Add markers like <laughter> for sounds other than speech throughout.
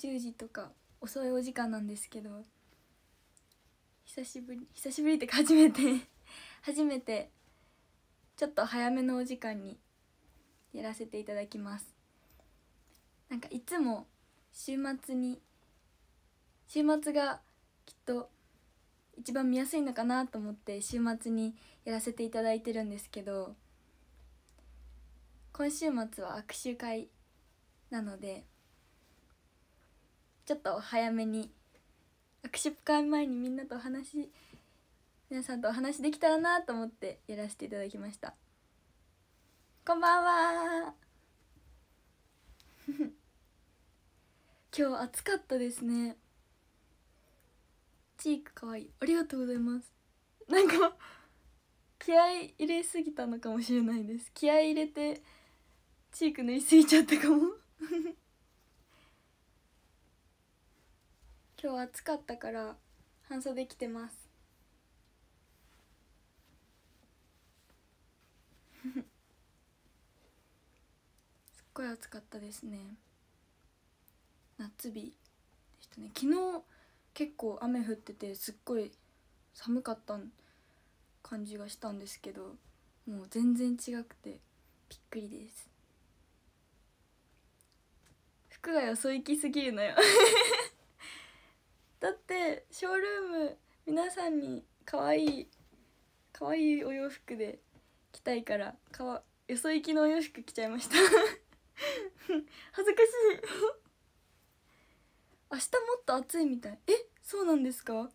10時とか遅いお時間なんですけど久しぶり久しぶりってか初めて <laughs> 初めてちょっと早めのお時間にやらせていただきますなんかいつも週末に週末がきっと一番見やすいのかなと思って週末にやらせていただいてるんですけど今週末は握手会なのでちょっと早めに握手会前にみんなとお話皆さんとお話できたらなと思ってやらせていただきましたこんばんは <laughs> 今日暑かったですねチークかわいいありがとうございますなんか気合い入れすぎたのかもしれないです気合い入れてチーク塗りすぎちゃったかも <laughs> 今日暑かったから半袖着てます <laughs> すっごい暑かったですね夏日でしたね昨日結構雨降っててすっごい寒かった感じがしたんですけどもう全然違くてびっくりです服がよそ行きすぎるのよ <laughs> だってショールーム皆さんに可愛い可愛いお洋服で着たいからかわよそ行きのお洋服着ちゃいました <laughs> 恥ずかしい明日もっと暑いみたいえそうなんですか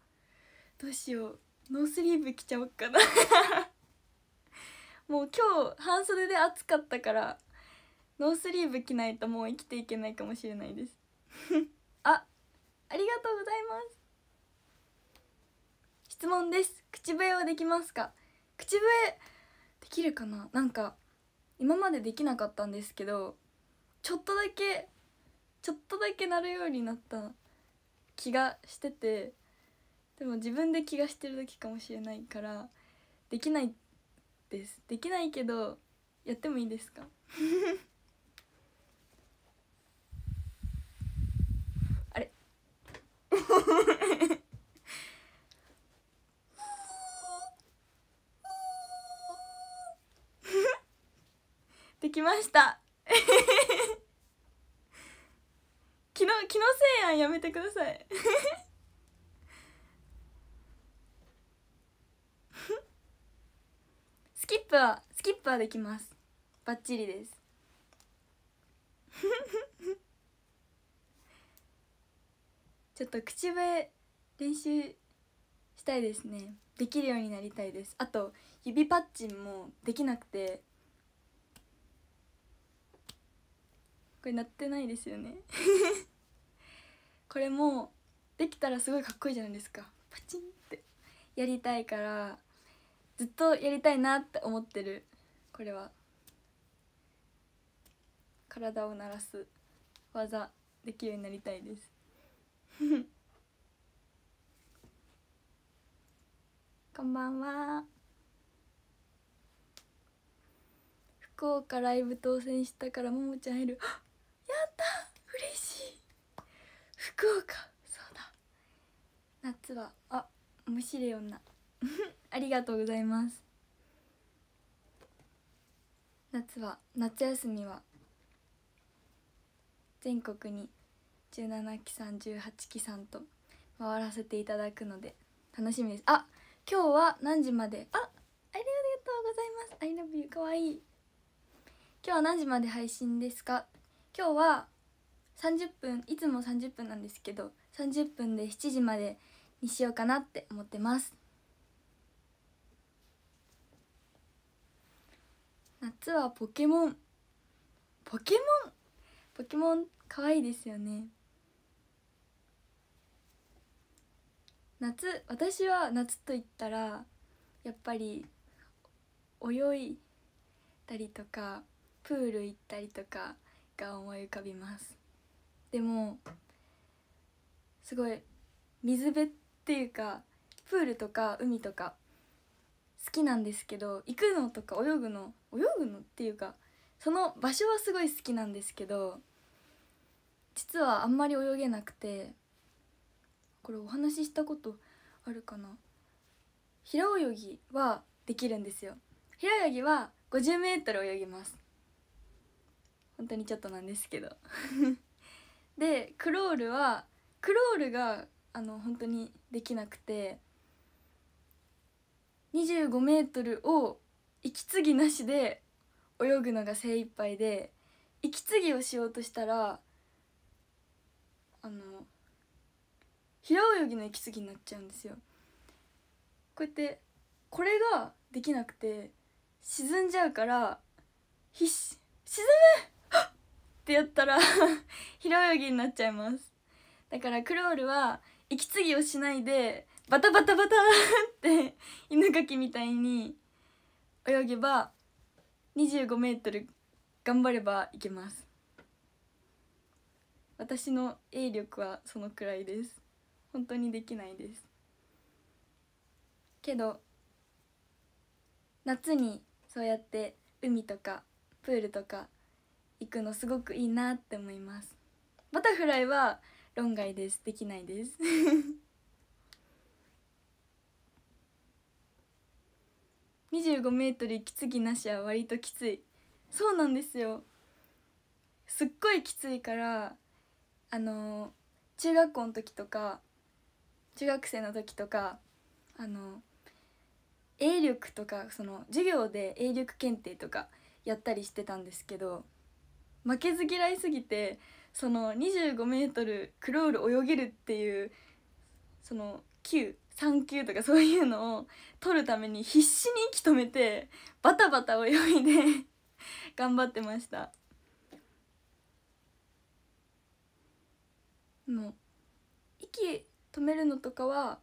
どうしようノースリーブ着ちゃおっかな <laughs> もう今日半袖で暑かったからノースリーブ着ないともう生きていけないかもしれないです <laughs> あありがとうございます質問です口笛はできますか口笛できるかななんか今までできなかったんですけどちょっとだけちょっとだけ鳴るようになった気がしててでも自分で気がしてる時かもしれないからできないですできないけどやってもいいですか <laughs> できました <laughs> 気の気のせいやんやめてください <laughs> スキップはスキップはできますバッチリですちょっと口笛練習したいですねできるようになりたいですあと指パッチンもできなくてこれ鳴ってないですよね <laughs> これもできたらすごいかっこいいじゃないですかパチンってやりたいからずっとやりたいなって思ってるこれは体を鳴らす技できるようになりたいです <laughs> こんばんは福岡ライブ当選したからももちゃんいる <gasps> やった嬉しい福岡そうだ夏はあ面白い女 <laughs> ありがとうございます夏は夏休みは全国に17期さん18期さんと回らせていただくので楽しみですあ今日は何時まであありがとうございます I love you かわいい今日は何時まで配信ですか今日は30分いつも30分なんですけど30分で7時までにしようかなって思ってます夏はポケモンポケモンポケモン可愛いですよね夏私は夏といったらやっぱり泳いたりとかプール行ったりとかが思い浮かびますでもすごい水辺っていうかプールとか海とか好きなんですけど行くのとか泳ぐの泳ぐのっていうかその場所はすごい好きなんですけど実はあんまり泳げなくてこれお話ししたことあるかな平泳ぎはできるんですよ平泳ぎは5 0ル泳ぎます本当にちょっとなんですけど <laughs> でクロールはクロールがあの本当にできなくて2 5ルを息継ぎなしで泳ぐのが精一杯で息継ぎをしようとしたらあの平泳ぎの息継ぎになっちゃうんですよこうやってこれができなくて沈んじゃうから必死沈むってやったら <laughs> 平泳ぎになっちゃいますだからクロールは息継ぎをしないでバタバタバタって犬かきみたいに泳げば25メートル頑張ればいけます私の泳力はそのくらいです本当にできないですけど夏にそうやって海とかプールとか行くのすごくいいなって思いますバタフライは論外ですできないです <laughs> 25メートル息継ぎなしは割ときついそうなんですよすっごいきついからあのー、中学校の時とか中学生の時とかあの英力とかその授業で英力検定とかやったりしてたんですけど負けず嫌いすぎてその 25m クロール泳げるっていうその9 3級とかそういうのを取るために必死に息止めてバタバタ泳いで <laughs> 頑張ってましたもう息止めるのとかは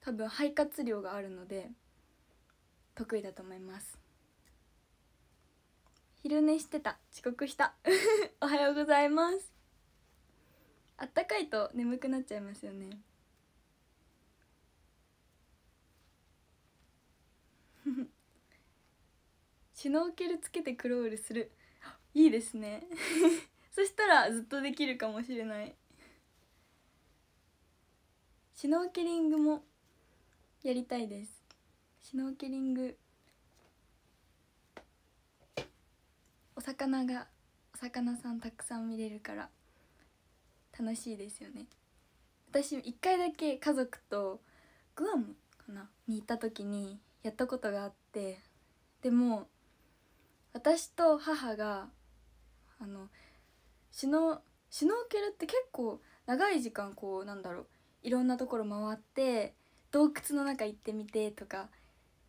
多分肺活量があるので得意だと思います昼寝してた遅刻した <laughs> おはようございますあったかいと眠くなっちゃいますよねシュノーケルつけてクロールするいいですね <laughs> そしたらずっとできるかもしれないシュノーケリングもやりたいですシュノーケリングお魚がお魚さんたくさん見れるから楽しいですよね私一回だけ家族とグアムかなに行った時にやったことがあってでも私と母があのシュノシュノーケルって結構長い時間こうなんだろういろんなところ回って洞窟の中行ってみてとか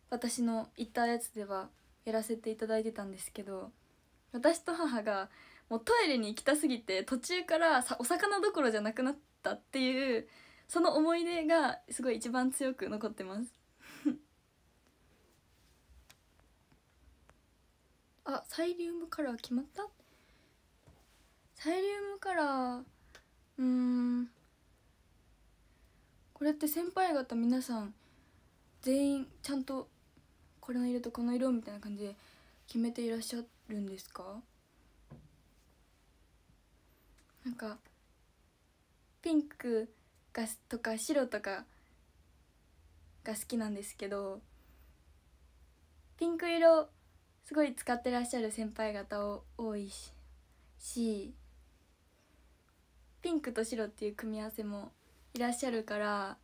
私の行ったやつではやらせていただいてたんですけど私と母がもうトイレに行きたすぎて途中からさお魚どころじゃなくなったっていうその思い出がすごい一番強く残ってます <laughs> あサイリウムカラー決まったサイリウムカラーれって先輩方皆さん全員ちゃんとこれの色とこの色みたいな感じで決めていらっしゃるんですかなんかピンクがとか白とかが好きなんですけどピンク色すごい使ってらっしゃる先輩方を多いしピンクと白っていう組み合わせもいらっしゃるから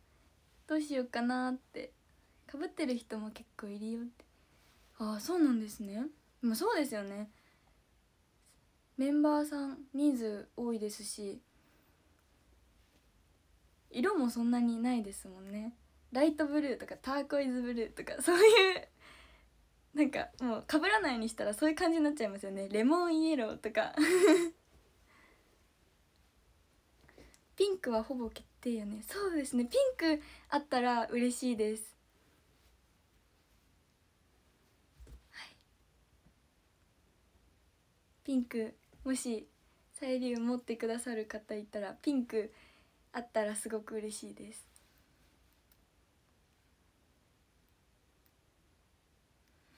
どうしようかなってかぶってる人も結構いるよってああそうなんですねでもそうですよねメンバーさん人数多いですし色もそんなにないですもんねライトブルーとかターコイズブルーとかそういうなんかもうかぶらないにしたらそういう感じになっちゃいますよねレモンイエローとかピンクはほぼ決定よねそうですねピンクあったら嬉しいですはいピンクもしサイリウム持ってくださる方いたらピンクあったらすごく嬉しいです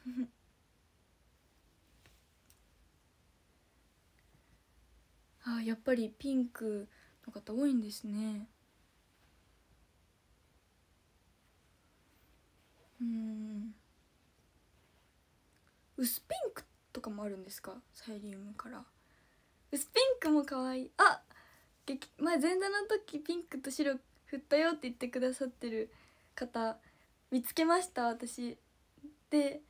<laughs> あやっぱりピンクの方多いんですねうん薄ピンクとかもあるんですかサイリウムから薄ピンクも可愛いあ前前座の時ピンクと白振ったよって言ってくださってる方見つけました私で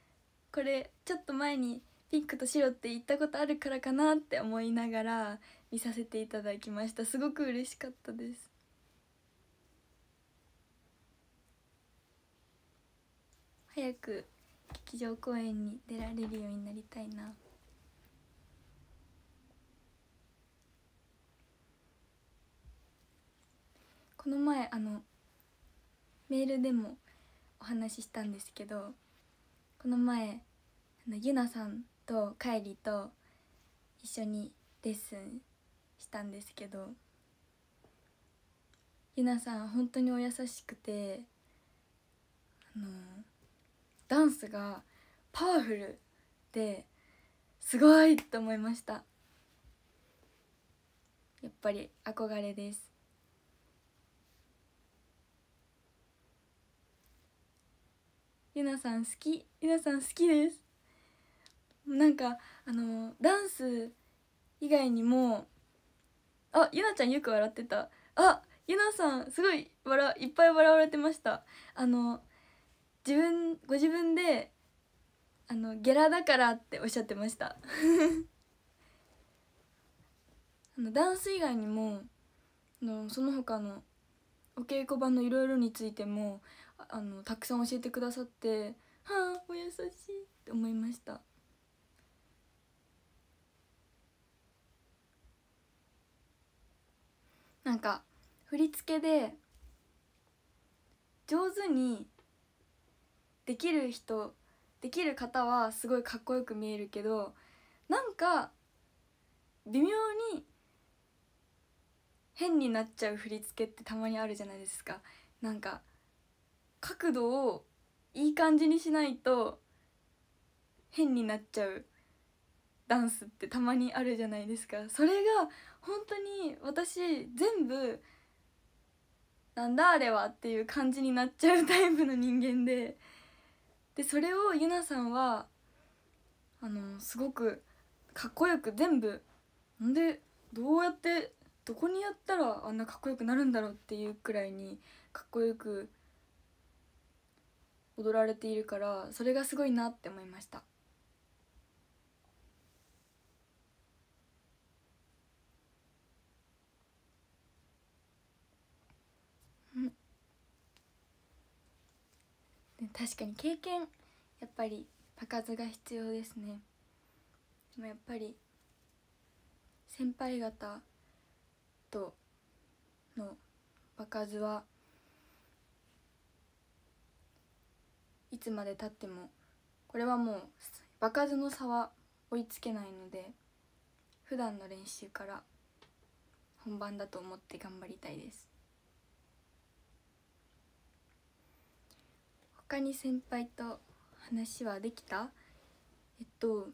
これちょっと前にピンクと白って言ったことあるからかなって思いながら見させていただきましたすごく嬉しかったです早く劇場公演に出られるようになりたいなこの前あのメールでもお話ししたんですけどこの前あのゆなさんとかえりと一緒にレッスンたんですけどゆなさん本当にお優しくてあのダンスがパワフルですごいと思いましたやっぱり憧れですゆなさん好きゆなさん好きですなんかあのダンス以外にもあゆなちゃんよく笑ってたあゆなさんすごい笑いっぱい笑われてましたあの自分ご自分であのゲラだからっておっしゃってました <laughs> あのダンス以外にものその他のお稽古場のいろいろについてもあのたくさん教えてくださってはあお優しいって思いました。なんか振り付けで上手にできる人できる方はすごいかっこよく見えるけどなんか微妙に変になっちゃう振り付けってたまにあるじゃないですかなんか角度をいい感じにしないと変になっちゃうダンスってたまにあるじゃないですかそれが本当に私全部なんだあれはっていう感じになっちゃうタイプの人間ででそれをゆなさんはあのすごくかっこよく全部んでどうやってどこにやったらあんなかっこよくなるんだろうっていうくらいにかっこよく踊られているからそれがすごいなって思いました。確かに経験やっぱり場数が必要ですねでもやっぱり先輩方との場数はいつまでたってもこれはもう場数の差は追いつけないので普段の練習から本番だと思って頑張りたいです他に先輩と話はできたえっと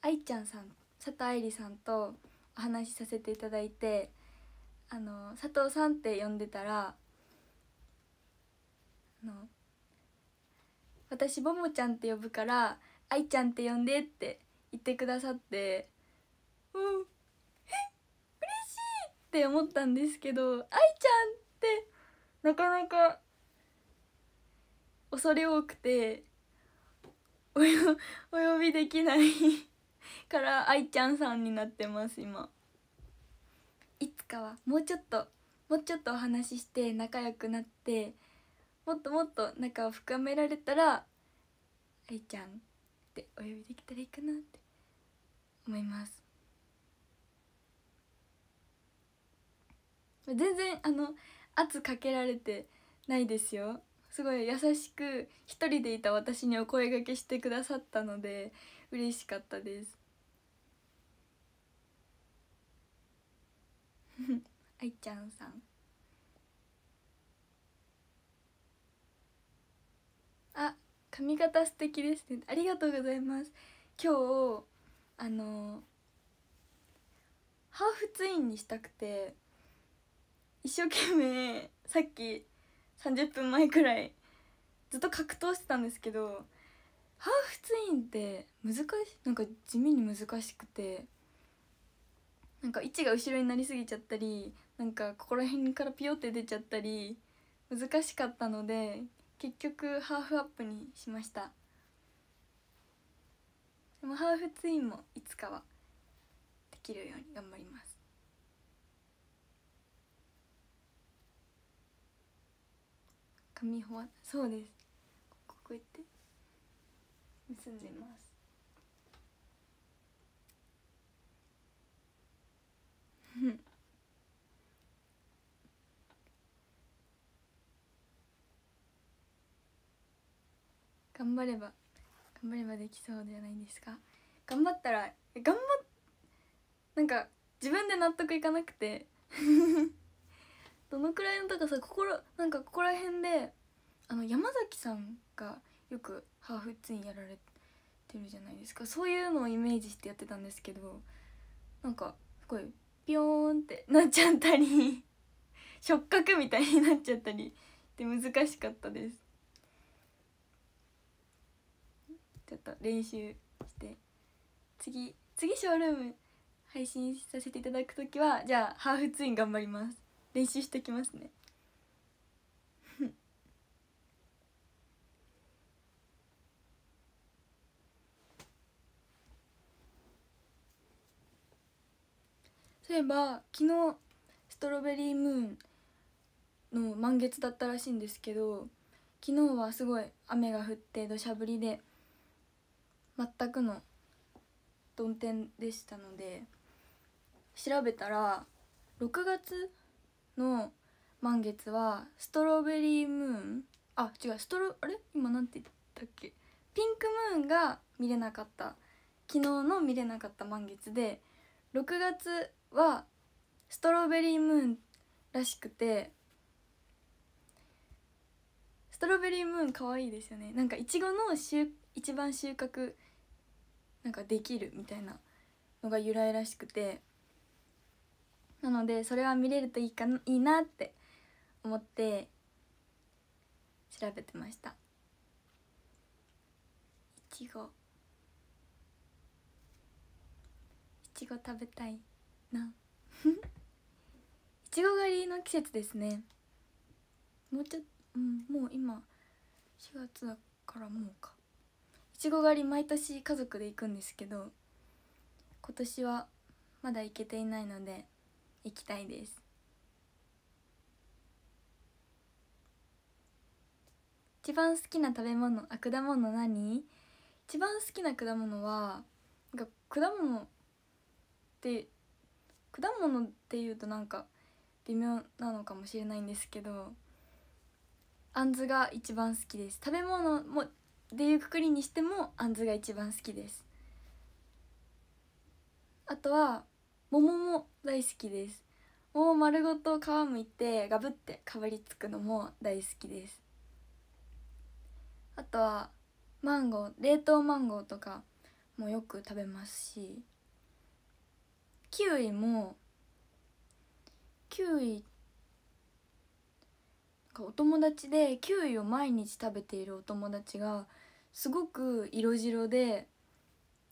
愛ちゃんさん佐藤愛理さんとお話しさせていただいてあの佐藤さんって呼んでたらあの私ボもちゃんって呼ぶから愛ちゃんって呼んでって言ってくださってうん嬉しいって思ったんですけど愛ちゃんってなかなか恐れ多くて <laughs> お呼びできない <laughs> から愛ちゃんさんになってます今いつかはもうちょっともうちょっとお話しして仲良くなってもっともっと仲を深められたら愛ちゃんってお呼びできたらいいかなって思います全然あの圧かけられてないですよすごい優しく一人でいた私にお声がけしてくださったので嬉しかったです <laughs> 愛ちゃんさんあ髪型素敵ですねありがとうございます今日あのハーフツインにしたくて一生懸命さっき30分前くらいずっと格闘してたんですけどハーフツインって難しいなんか地味に難しくてなんか位置が後ろになりすぎちゃったりなんかここら辺からピヨって出ちゃったり難しかったので結局ハーフアップにしましたでもハーフツインもいつかはできるように頑張ります紙ほわそうですこうやって結んでますうん頑張れば頑張ればできそうじゃないですか頑張ったら頑張っなんか自分で納得いかなくてどのくらいの高さここらなんかここら辺であの山崎さんがよくハーフツインやられてるじゃないですかそういうのをイメージしてやってたんですけどなんかすごいピヨーンってなっちゃったり <laughs> 触覚みたいになっちゃったりで難しかったですちょっと練習して次次ショールーム配信させていただく時はじゃあハーフツイン頑張ります練習してきますね <laughs> そういえば昨日ストロベリームーンの満月だったらしいんですけど昨日はすごい雨が降って土砂降りで全くの曇天でしたので調べたら6月の満月はストロベリームーンあ違うストロあれ今なんて言ったっけピンクムーンが見れなかった昨日の見れなかった満月で6月はストロベリームーンらしくてストロベリームーン可愛いですよねなんかいちごの収一番収穫なんかできるみたいなのが由来らしくてなのでそれは見れるといいかないいなって思って調べてましたいちごいちご食べたいないちご狩りの季節ですねもうちょっと、うん、もう今4月だからもうかいちご狩り毎年家族で行くんですけど今年はまだ行けていないので行きたいです一番好きな食べ物あ果物何一番好きな果物はなんか果物って果物っていうとなんか微妙なのかもしれないんですけどあんずが一番好きです食べ物もでいうくくりにしてもあんずが一番好きですあとは桃も大好きです桃丸ごと皮むいてガブってかぶりつくのも大好きですあとはマンゴー冷凍マンゴーとかもよく食べますしキウイもキウイお友達でキウイを毎日食べているお友達がすごく色白で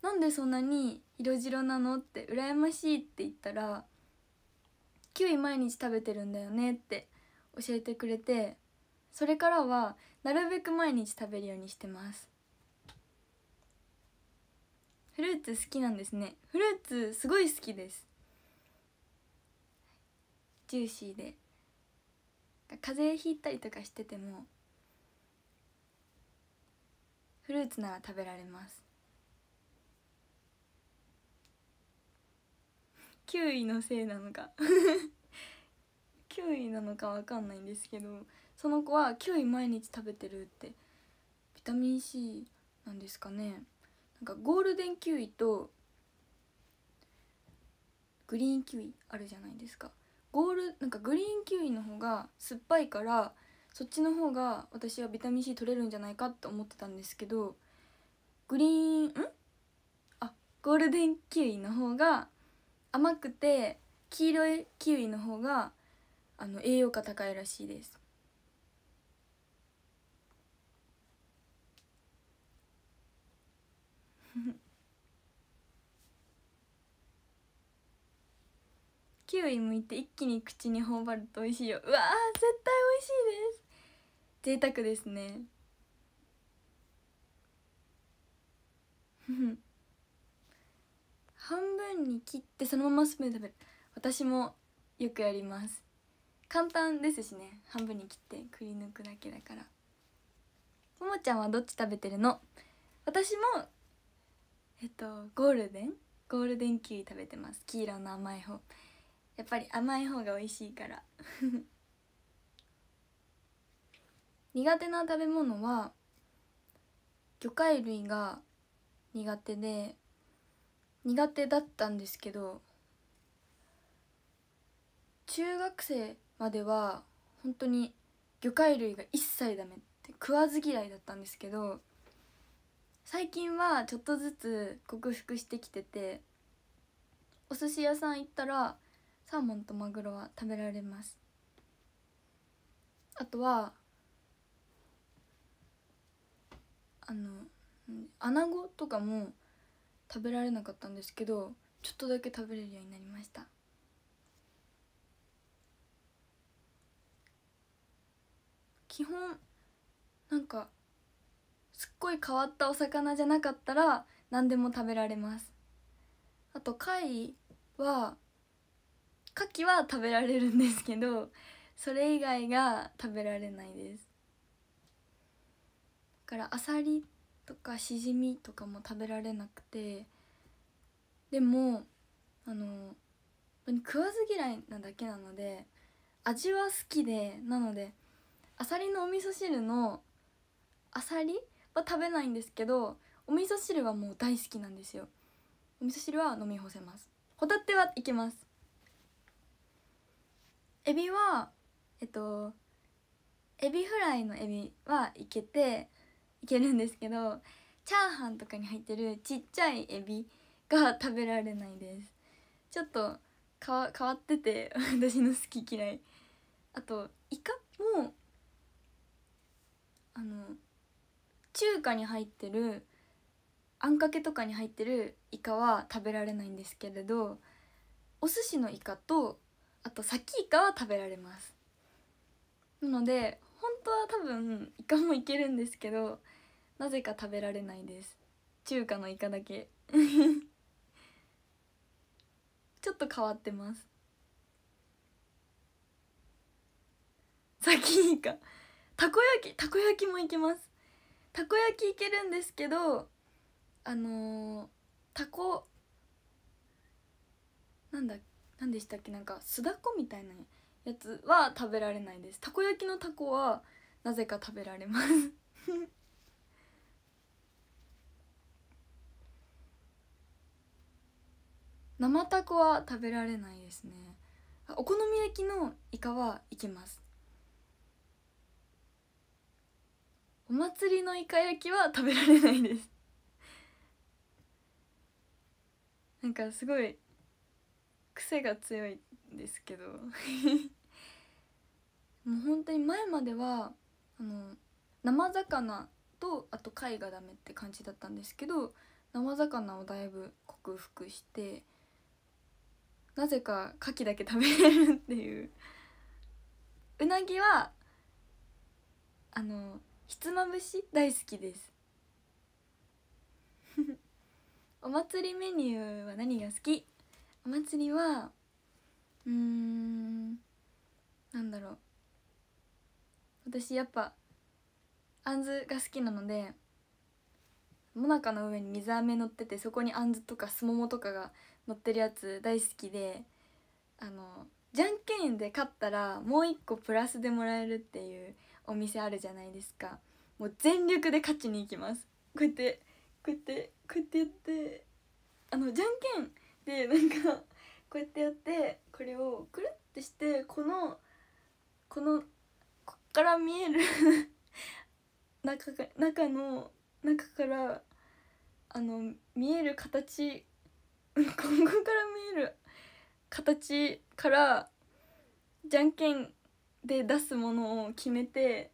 なんでそんなに色白なのって羨ましいって言ったらキウイ毎日食べてるんだよねって教えてくれてそれからはなるべく毎日食べるようにしてますフルーツ好きなんですねフルーツすごい好きですジューシーで風邪ひいたりとかしててもフルーツなら食べられますキウイのせいなのか <laughs> キウイなのかわかんないんですけどその子はキウイ毎日食べてるってビタミン C なんですかねなんかゴールデンキウイとグリーンキウイあるじゃないですかゴールなんかグリーンキウイの方が酸っぱいからそっちの方が私はビタミン C 取れるんじゃないかって思ってたんですけどグリーンんあゴールデンキウイの方が甘くて黄色いキウイの方があの栄養価高いらしいです <laughs> キウイ剥いて一気に口に頬張ると美味しいようわー絶対美味しいです贅沢ですね半分に切ってそのままスプーンで食べる私もよくやります簡単ですしね半分に切ってくり抜くだけだからももちゃんはどっち食べてるの私もえっとゴールデンゴールデンキウイ食べてます黄色の甘い方やっぱり甘い方が美味しいから <laughs> 苦手な食べ物は魚介類が苦手で苦手だったんですけど中学生までは本当に魚介類が一切ダメって食わず嫌いだったんですけど最近はちょっとずつ克服してきててお寿司屋さん行ったらサーモンとマグロは食べられますあとはあのアナゴとかも食べられなかったんですけどちょっとだけ食べれるようになりました基本なんかすっごい変わったお魚じゃなかったら何でも食べられますあと貝は牡蠣は食べられるんですけどそれ以外が食べられないですだからアサリとかしじみとかも食べられなくてでもあの食わず嫌いなだけなので味は好きでなのであさりのお味噌汁のあさりは食べないんですけどお味噌汁はもう大好きなんですよお味噌汁は飲み干せますホタテはいけますエビはえっとエビフライのエビはいけていけるんですけどチャーハンとかに入ってるちっちゃいエビが食べられないですちょっと変わってて <laughs> 私の好き嫌いあとイカもあの中華に入ってるあんかけとかに入ってるイカは食べられないんですけれどお寿司のイカとあとサキイカは食べられますなので本当は多分イカもいけるんですけどなぜか食べられないです中華のイカだけ <laughs> ちょっと変わってます先イカたこ焼きたこ焼きもいけますたこ焼きいけるんですけどあのー、たこなんだ何でしたっけなんか酢だこみたいなやつは食べられないですたこ焼きのたこはなぜか食べられます <laughs> 生タコは食べられないですねお好み焼きのイカはいけますお祭りのイカ焼きは食べられないですなんかすごい癖が強いんですけど <laughs> もう本当に前まではあの生魚とあと貝がダメって感じだったんですけど生魚をだいぶ克服してなぜか牡蠣だけ食べれるっていううなぎはあのひつまぶし大好きです <laughs> お祭りメニューは何が好きお祭りはうんなんだろう私やっぱあんずが好きなのでもなかの上に水飴乗っててそこにあんずとかすももとかが乗ってるやつ大好きであのじゃんけんで勝ったらもう1個プラスでもらえるっていうお店あるじゃないですかもう全力で勝ちに行きますこうやってこうやってこうやってやってあのじゃんけんでなんかこうやってやってこれをくるってしてこのこのこっから見える <laughs> 中中の中からあの見える形今後から見える形からじゃんけんで出すものを決めて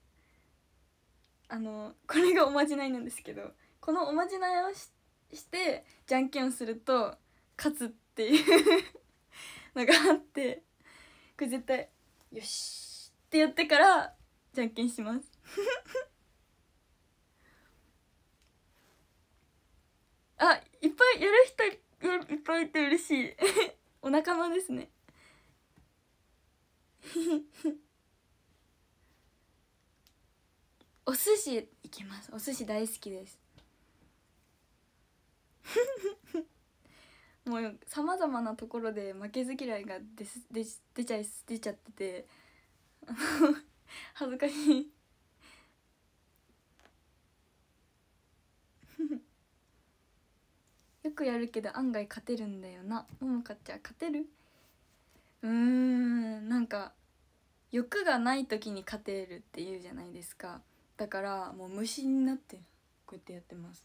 あのこれがおまじないなんですけどこのおまじないをししてじゃんけんをすると勝つっていうのがあってこれ絶対「よし!」ってやってからじゃんけんします <laughs> あいっぱいやる人いっぱいって嬉しいお仲間ですねお寿司いきますお寿司大好きですもうさまざまなところで負けず嫌いが出出ちゃい出ちゃってて恥ずかしいくやるけど案外勝てるんだよなももかちゃん勝てるうーんなんか欲がない時に勝てるっていうじゃないですかだからもう虫になってこうやってやってます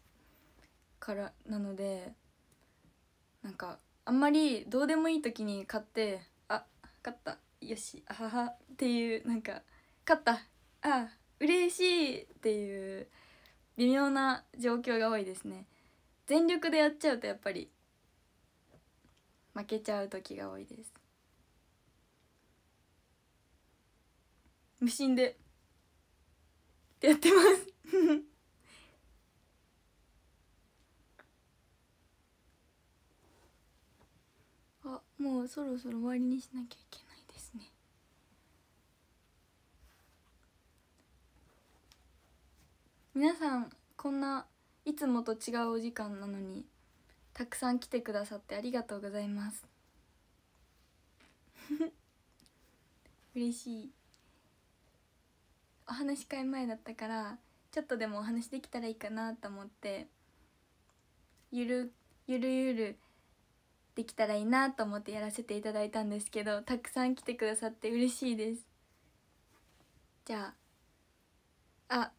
からなのでなんかあんまりどうでもいい時に買ってあ勝ったよしあははっていうなんか勝ったあ嬉しいっていう微妙な状況が多いですね全力でやっちゃうとやっぱり負けちゃう時が多いです無心でってやってます <laughs> あもうそろそろ終わりにしなきゃいけないですね皆さんこんないつもと違うお時間なのにたくさん来てくださってありがとうございます <laughs> 嬉しいお話し会前だったからちょっとでもお話できたらいいかなと思ってゆるゆるゆるできたらいいなと思ってやらせていただいたんですけどたくさん来てくださって嬉しいですじゃああ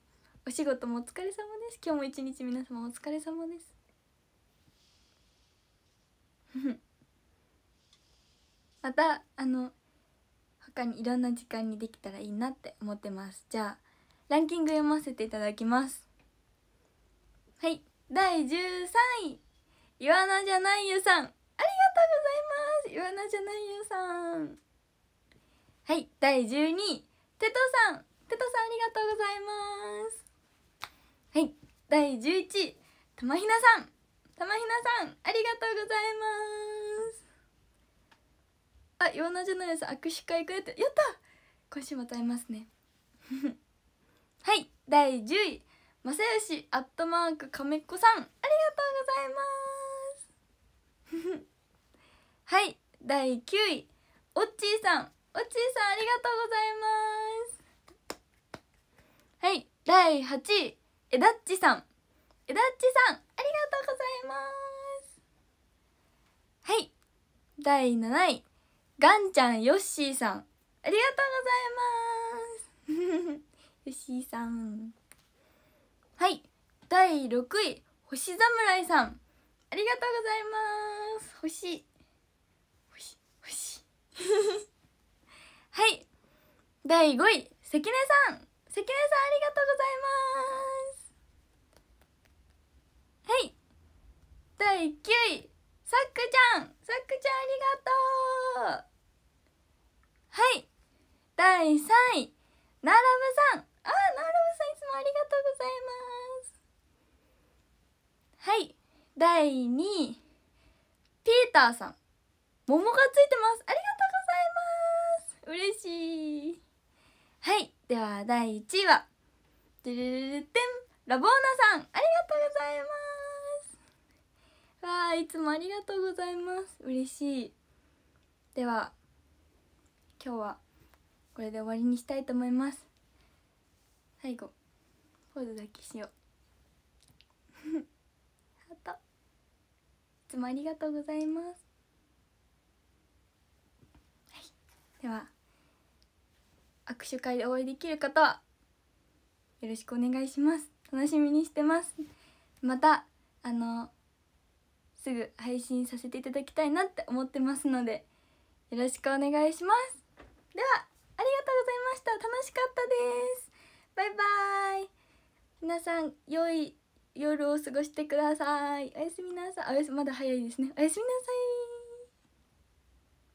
お仕事もお疲れ様です今日も一日皆様お疲れ様です <laughs> またあの他にいろんな時間にできたらいいなって思ってますじゃあランキング読ませていただきますはい第十三位イワナじゃないゆさんありがとうございますイワナじゃないゆさんはい第十二位テトさんテトさんありがとうございますはい第11位玉ひなさん玉ひなさんありがとうございますあ言わなじゃないです握手会くれてやった今週も歌いますね <laughs> はい第10位正義アットマーク亀子さんありがとうございます <laughs> はい第9位おっちーさんおっちーさんありがとうございますはい第8位えだっちさんえだっちさんありがとうございますはい第7位がんちゃんヨッシーさんありがとうございます <laughs> ヨッシーさんはい第6位星侍さんありがとうございます星星星 <laughs> はい第5位関根さん関根さんありがとうございますはい第9位さっくちゃんさっくちゃんありがとうはい第3位ならぶさんあならぶさんいつもありがとうございますはい第2位ピーターさん桃がついてますありがとうございます嬉しいはいでは第1位はてるるるてんラボーナさんありがとうございますわあいつもありがとうございます嬉しいでは今日はこれで終わりにしたいと思います最後ポーズだけしようハートいつもありがとうございますはいでは握手会でお会いできる方はよろしくお願いします楽しみにしてますまたあのすぐ配信させていただきたいなって思ってますのでよろしくお願いしますではありがとうございました楽しかったですバイバイ皆さん良い夜を過ごしてくださいおやすみなさいおやすまだ早いですねおやすみなさい